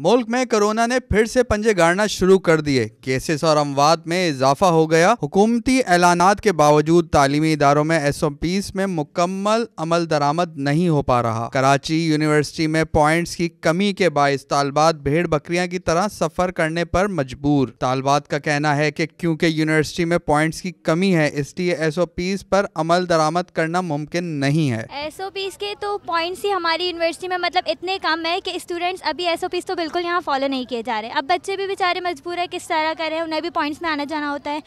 मुल्क में कोरोना ने फिर से पंजे गाड़ना शुरू कर दिए केसेस और अमवात में इजाफा हो गया हुकूमती ऐलान के बावजूद तालीमी इदारों में एस ओ पीस में मुकम्मल अमल दरामद नहीं हो पा रहा कराची यूनिवर्सिटी में पॉइंट्स की कमी के बायस तालबात भेड़ बकरियां की तरह सफर करने पर मजबूर तालबात का कहना है कि क्योंकि यूनिवर्सिटी में पॉइंट्स की कमी है इसलिए एस ओ पीस पर अमल दरामद करना मुमकिन नहीं है एस ओ पीस के तो पॉइंट्स ही हमारी यूनिवर्सिटी में मतलब इतने कम है की स्टूडेंट्स अभी एस ओ पीस तो बिल्कुल यहाँ फॉलो नहीं किए जा रहे अब बच्चे भी बेचारे मजबूर है किस तरह कर रहे हैं उन्हें भी पॉइंट्स में आना जाना होता है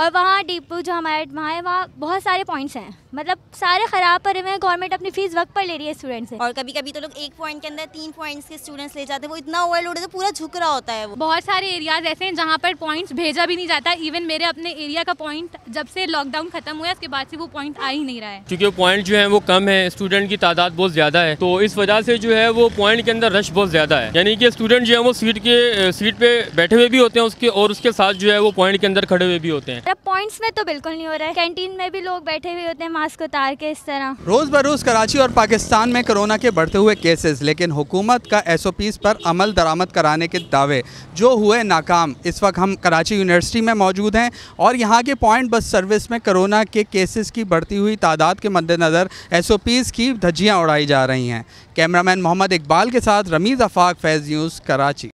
और वहाँ डिपो जो हमारे वहाँ है वहाँ बहुत सारे पॉइंट्स हैं मतलब सारे ख़राब पर हुए हैं गवर्नमेंट अपनी फीस वक्त पर ले रही है स्टूडेंट से और कभी कभी तो लोग एक पॉइंट के अंदर तीन पॉइंट्स के स्टूडेंट्स ले जाते हैं वो इतना ओवरलोड है तो पूरा झुक रहा होता है वो बहुत सारे एरियाज ऐसे हैं जहाँ पर पॉइंट्स भेजा भी नहीं जाता इवन मेरे अपने एरिया का पॉइंट जब से लॉकडाउन खत्म हुआ है उसके बाद से वो पॉइंट आ ही नहीं रहा है क्योंकि पॉइंट जो है वो कम है स्टूडेंट की तादाद बहुत ज़्यादा है तो इस वजह से जो है वो पॉइंट के अंदर रश बहुत ज़्यादा है यानी कि स्टूडेंट जो है वो सीट के सीट पे बैठे हुए भी होते हैं उसके और उसके साथ जो है वो पॉइंट के अंदर खड़े हुए भी होते हैं पॉइंट्स मतलब में तो बिल्कुल नहीं हो रहा है कैंटीन में भी लोग बैठे हुए होते हैं मास्क उतार के इस तरह रोज बरोज कराची और पाकिस्तान में कोरोना के बढ़ते हुए केसेस लेकिन हुकूमत का एस ओ पीज पर अमल दरामद कराने के दावे जो हुए नाकाम इस वक्त हम कराची यूनिवर्सिटी में मौजूद हैं और यहाँ के पॉइंट बस सर्विस में कोरोना के केसेस की बढ़ती हुई तादाद के मद्देनज़र एस ओ पीज की धज्जियाँ उड़ाई जा रही हैं कैमरामैन मोहम्मद इकबाल के साथ रमीज़ अफाक फैज़ न्यूज़ jiu